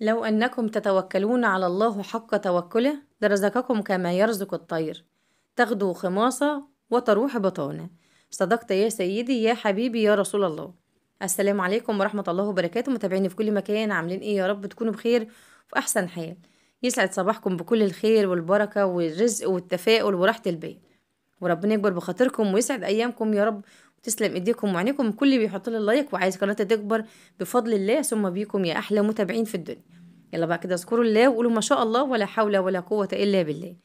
لو أنكم تتوكلون على الله حق توكله لرزقكم كما يرزق الطير تغدو خماصة وتروح بطانة صدقت يا سيدي يا حبيبي يا رسول الله السلام عليكم ورحمة الله وبركاته متابعيني في كل مكان عاملين ايه يا رب تكونوا بخير وفي أحسن حال يسعد صباحكم بكل الخير والبركة والرزق والتفاؤل وراحة البال وربنا يكبر بخاطركم ويسعد أيامكم يا رب تسلم ايديكم وعينيكم كل اللي بيحط لي اللايك وعايز قناتي تكبر بفضل الله ثم بيكم يا احلى متابعين في الدنيا يلا بقى كده اذكروا الله وقولوا ما شاء الله ولا حول ولا قوه الا بالله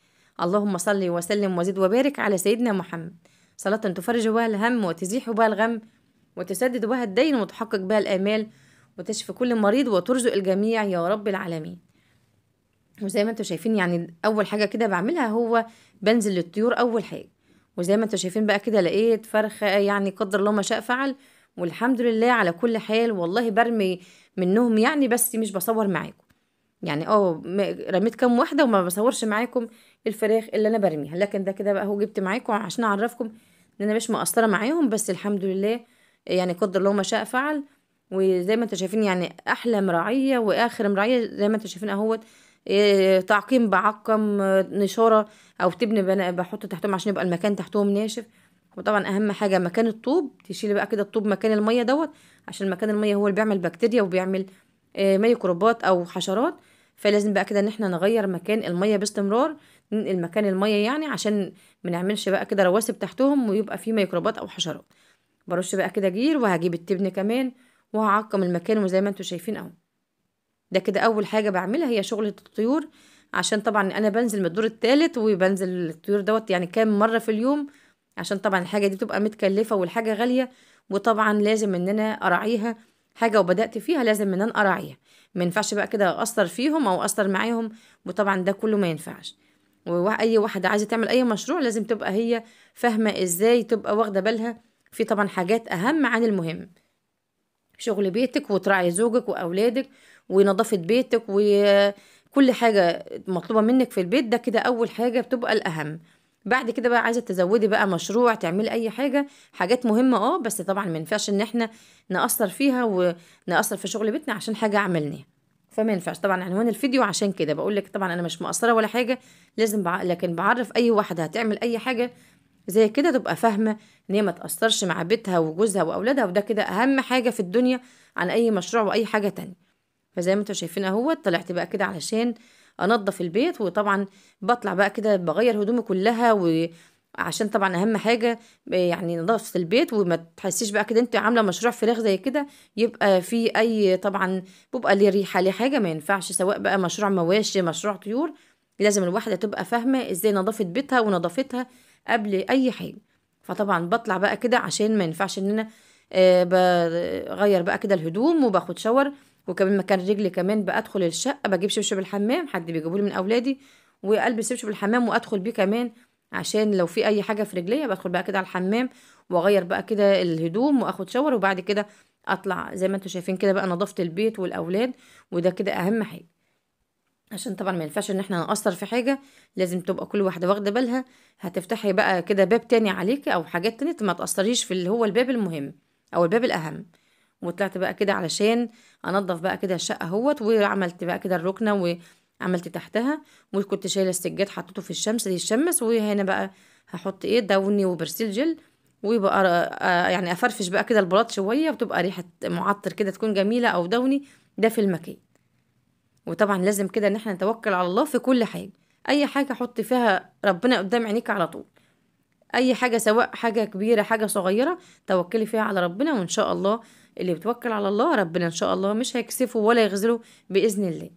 اللهم صل وسلم وزد وبارك على سيدنا محمد صلاة تفرج بها الهم وتزيح بها الغم وتسدد بها الدين وتحقق بها الآمال وتشفي كل مريض وترزق الجميع يا رب العالمين وزي ما انتم شايفين يعني أول حاجة كده بعملها هو بنزل للطيور أول حاجة وزي ما انتم شايفين بقى كده لقيت فرخه يعني قدر الله ما شاء فعل والحمد لله على كل حال والله برمي منهم يعني بس مش بصور معاكم يعني اه رميت كام واحده وما بصورش معاكم الفراخ اللي انا برميها لكن ده كده بقى هو جبت معاكم عشان اعرفكم ان انا مش مقصره معاهم بس الحمد لله يعني قدر الله ما شاء فعل وزي ما انتم شايفين يعني احلى مراعيه واخر مراعيه زي ما انتم شايفين اهوت إيه، تعقيم بعقم نشاره او تبن بحط تحتهم عشان يبقى المكان تحتهم ناشف وطبعا اهم حاجه مكان الطوب تشيل بقى كده الطوب مكان الميه دوت عشان مكان الميه هو اللي بيعمل بكتيريا وبيعمل إيه، ميكروبات او حشرات فلازم بقى كده ان احنا نغير مكان الميه باستمرار ننقل مكان الميه يعني عشان ما نعملش بقى كده رواسب تحتهم ويبقى في ميكروبات او حشرات برش بقى كده جير وهجيب التبن كمان وهعقم المكان وزي ما انتوا شايفين اهو ده كده اول حاجه بعملها هي شغله الطيور عشان طبعا انا بنزل من الدور الثالث وبنزل الطيور دوت يعني كام مره في اليوم عشان طبعا الحاجه دي بتبقى متكلفه والحاجه غاليه وطبعا لازم ان انا اراعيها حاجه وبدات فيها لازم ان انا اراعيها ما ينفعش بقى كده اثر فيهم او اثر معاهم وطبعا ده كله ما ينفعش واي واحده عايزه تعمل اي مشروع لازم تبقى هي فاهمه ازاي تبقى واخده بالها في طبعا حاجات اهم عن المهم شغل بيتك وتراعي زوجك واولادك ونظافه بيتك وكل حاجه مطلوبه منك في البيت ده كده اول حاجه بتبقى الاهم بعد كده بقى عايزه تزودي بقى مشروع تعملي اي حاجه حاجات مهمه اه بس طبعا ما ينفعش ان احنا ناثر فيها وناثر في شغل بيتنا عشان حاجه عملناها فما ينفعش طبعا عنوان الفيديو عشان كده بقول لك طبعا انا مش مقصره ولا حاجه لازم بع... لكن بعرف اي واحده هتعمل اي حاجه زي كده تبقى فاهمه ان هي ما تاثرش مع بيتها وجوزها واولادها وده كده اهم حاجه في الدنيا عن اي مشروع واي حاجه تانية فزي ما انتوا شايفين اهوت طلعت بقى كده علشان انضف البيت وطبعا بطلع بقى كده بغير هدومي كلها و عشان طبعا اهم حاجه يعني نظافه البيت وما تحسيش بقى كده انت عامله مشروع فراخ زي كده يبقى في اي طبعا بيبقى ليه ريحه ليه حاجه ما ينفعش سواء بقى مشروع مواشي مشروع طيور لازم الواحده تبقى فاهمه ازاي نظافه بيتها ونظافتها قبل اي حاجه فطبعا بطلع بقى كده عشان ما ينفعش ان انا آه، بغير بقى كده الهدوم وباخد شاور وكمان مكان رجلي كمان بدخل الشقه بجيب شبشب الحمام حد بيجيبه لي من اولادي والبس شبشب الحمام وادخل بيه كمان عشان لو في اي حاجه في رجليا بدخل بقى كده على الحمام واغير بقى كده الهدوم واخد شاور وبعد كده اطلع زي ما انتم شايفين كده بقى نظافه البيت والاولاد وده كده اهم حاجه عشان طبعا ما ينفعش ان احنا نقصر في حاجه لازم تبقى كل واحده واخده بالها هتفتحي بقى كده باب تاني عليكي او حاجات تانية ما تاثريش في اللي هو الباب المهم او الباب الاهم وطلعت بقى كده علشان انضف بقى كده الشقه اهوت وعملت بقى كده الركنه وعملت تحتها وكنت شايله السجاد حطيته في الشمس الشمس وهنا بقى هحط ايه دوني وبرسيل جل ويبقى آه، يعني افرفش بقى كده البلاط شويه وتبقى ريحه معطر كده تكون جميله او دوني ده في المكان وطبعا لازم كده ان احنا نتوكل على الله في كل حاجه اي حاجه حط فيها ربنا قدام عينيك على طول اي حاجه سواء حاجه كبيره حاجه صغيره توكلي فيها على ربنا وان شاء الله اللي بتوكل على الله ربنا ان شاء الله مش هيكسفه ولا يخذله باذن الله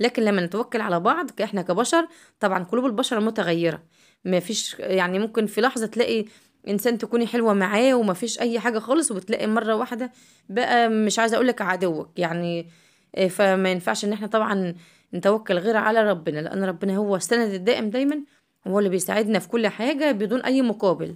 لكن لما نتوكل على بعض احنا كبشر طبعا قلوب البشر متغيره ما فيش يعني ممكن في لحظه تلاقي انسان تكوني حلوه معاه وما فيش اي حاجه خالص وبتلاقي مره واحده بقى مش عايزه اقول لك عدوك يعني آه، فما ينفعش ان احنا طبعا نتوكل غير على ربنا لان ربنا هو السند الدائم دايما هو اللي بيساعدنا في كل حاجه بدون اي مقابل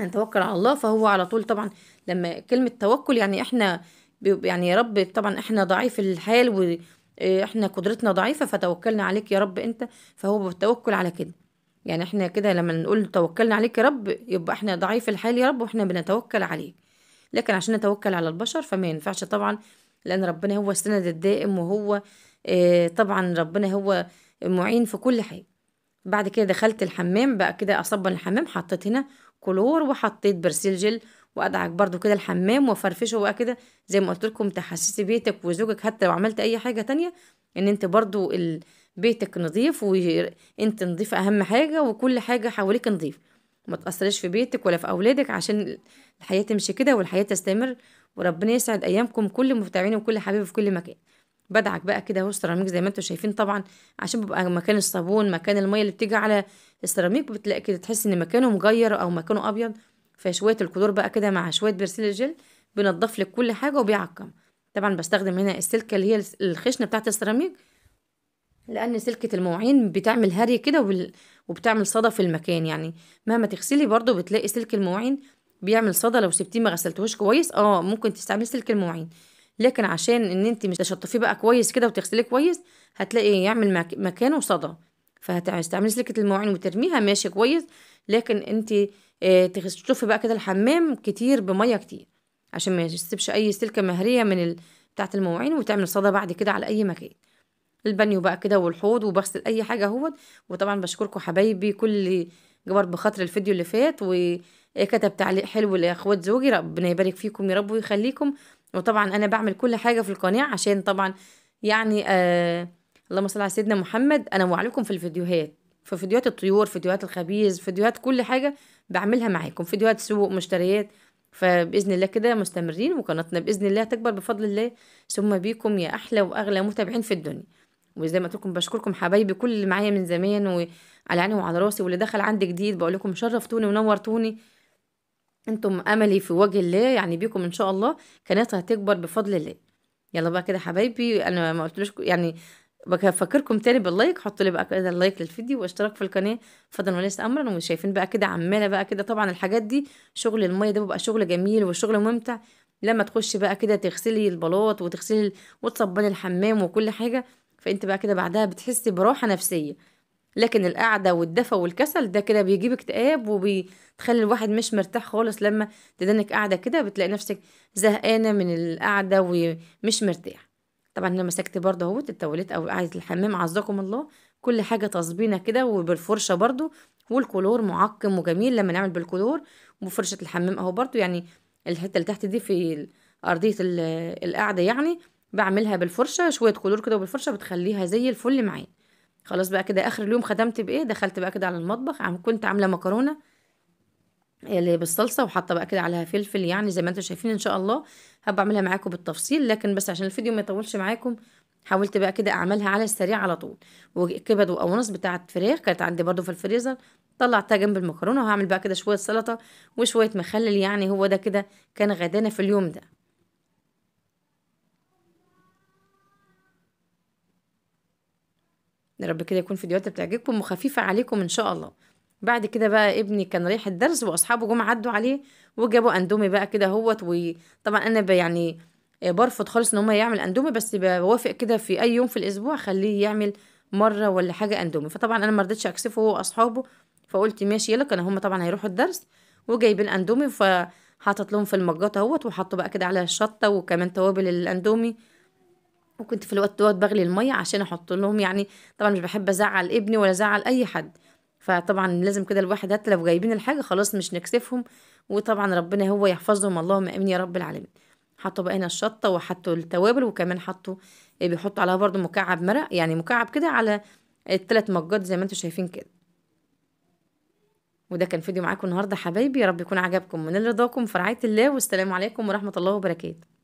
نتوكل على الله فهو على طول طبعا لما كلمة توكل يعني إحنا يعني يا رب طبعا إحنا ضعيف الحال وإحنا آه، قدرتنا ضعيفة فتوكلنا عليك يا رب أنت فهو بالتوكل على كده يعني إحنا كده لما نقول توكلنا عليك يا رب يبقى إحنا ضعيف الحال يا رب وإحنا بنتوكل عليك لكن عشان نتوكل على البشر فما ينفعش طبعا لأن ربنا هو السند الدائم وهو آه، طبعا ربنا هو معين في كل حاجة بعد كده دخلت الحمام بقى كده اصبن الحمام حطيت هنا كلور وحطيت برسيل جل وادعك برضو كده الحمام وفرفشه بقى كده زي ما قلت لكم تحسسي بيتك وزوجك حتى لو عملت اي حاجه تانية ان انت برضو بيتك نظيف وانت نظيف اهم حاجه وكل حاجه حواليك نظيف ما تاثريش في بيتك ولا في اولادك عشان الحياه تمشي كده والحياه تستمر وربنا يسعد ايامكم كل متابعين وكل حبيب في كل مكان بدعك بقى كده اهو السيراميك زي ما انتم شايفين طبعا عشان بيبقى مكان الصابون مكان الميه اللي بتيجي على السيراميك بتلاقي كده تحس ان مكانه مغير او مكانه ابيض فشويه الكلور بقى كده مع شويه برسيل الجل بنضف لك كل حاجه وبيعقم طبعا بستخدم هنا السلكه اللي هي الخشنه بتاعه السيراميك لان سلكه المواعين بتعمل هري كده وبتعمل صدى في المكان يعني مهما تغسلي برضو بتلاقي سلك المواعين بيعمل صدى لو سبتيه ما غسلتهوش كويس اه ممكن تستعملي سلك المواعين لكن عشان ان انت مش تشطفيه بقى كويس كده وتغسليه كويس هتلاقي يعمل مكانه صدى فهتستعملي سلكه المواعين وترميها ماشي كويس لكن انت آه، تشطفي بقى كده الحمام كتير بميه كتير عشان ما يسيبش اي سلكه مهريه من ال... بتاعه المواعين وتعمل صدى بعد كده على اي مكان البانيو بقى كده والحوض وبغسل اي حاجه اهوت وطبعا بشكركم حبايبي كل جبر بخاطر الفيديو اللي فات وكتب تعليق حلو لاخوات زوجي ربنا يبارك فيكم يا رب ويخليكم وطبعا انا بعمل كل حاجه في القناه عشان طبعا يعني آه اللهم صل على سيدنا محمد انا لكم في الفيديوهات في فيديوهات الطيور فيديوهات الخبيز فيديوهات كل حاجه بعملها معاكم فيديوهات سوق مشتريات فباذن الله كده مستمرين وقناتنا باذن الله تكبر بفضل الله ثم بيكم يا احلى واغلى متابعين في الدنيا وزي ما قلت لكم بشكركم حبايبي كل اللي معايا من زمان وعلى عيني وعلى راسي واللي دخل عندي جديد بقول لكم شرفتوني ونورتوني انتم املي في وجه الله يعني بيكم ان شاء الله قناتها هتكبر بفضل الله يلا بقى كده حبايبي انا ما قلتلوش يعني بفكركم تاني باللايك حطوا لي بقى كده اللايك للفيديو واشتراك في القناه فضلا وليس امرا وشايفين بقى كده عماله بقى كده طبعا الحاجات دي شغل الميه ده بيبقى شغل جميل وشغل ممتع لما تخشي بقى كده تغسلي البلاط وتغسلي وتصبني الحمام وكل حاجه فانت بقى كده بعدها بتحسي براحه نفسيه لكن القعدة والدفى والكسل ده كده بيجيب اكتئاب وبتخلي الواحد مش مرتاح خالص لما تدنك قاعدة كده بتلاقي نفسك زهقانة من القعدة ومش مرتاح طبعا انا مسكت برضه اهوت التواليت او قاعدة الحمام عزكم الله كل حاجة تصبينة كده وبالفرشة برضه والكلور معقم وجميل لما نعمل بالكلور وفرشة الحمام اهو برضه يعني الحتة اللي تحت دي في أرضية القعدة يعني بعملها بالفرشة شوية كلور كده وبالفرشة بتخليها زي الفل معايا خلاص بقى كده اخر اليوم خدمت بايه دخلت بقى كده على المطبخ عم كنت عامله مكرونه اللي بالصلصه وحاطه بقى كده عليها فلفل يعني زي ما انتم شايفين ان شاء الله هبقى اعملها معاكم بالتفصيل لكن بس عشان الفيديو ما يطولش معاكم حاولت بقى كده اعملها على السريع على طول وكبد وقوانص بتاعه فراخ كانت عندي برده في الفريزر طلعتها جنب المكرونه وهعمل بقى كده شويه سلطه وشويه مخلل يعني هو ده كده كان غدانا في اليوم ده يا رب كده يكون فيديوهات بتعجبكم وخفيفه عليكم ان شاء الله بعد كده بقى ابني كان رايح الدرس واصحابه جم عدوا عليه وجابوا اندومي بقى كده هوت وطبعا انا يعني برفض خالص ان هما يعمل اندومي بس بوافق كده في اي يوم في الاسبوع خليه يعمل مره ولا حاجه اندومي فطبعا انا مرضتش اكسفه هو واصحابه فقلت ماشي يلا كانوا هم طبعا هيروحوا الدرس وجايبين اندومي فحطت لهم في المجات اهوت وحطوا بقى كده على الشطه وكمان توابل الاندومي وكنت في الوقت دوت بغلي الميه عشان احط لهم يعني طبعا مش بحب ازعل ابني ولا ازعل اي حد فطبعا لازم كده الواحد حتى لو جايبين الحاجه خلاص مش نكسفهم وطبعا ربنا هو يحفظهم اللهم امين يا رب العالمين حطوا بقى هنا الشطه وحطوا التوابل وكمان حطوا بيحطوا عليها برضو مكعب مرق يعني مكعب كده على الثلاث مجات زي ما انتم شايفين كده وده كان فيديو معاكم النهارده حبايبي يا رب يكون عجبكم من رضاكم في رعايه الله والسلام عليكم ورحمه الله وبركاته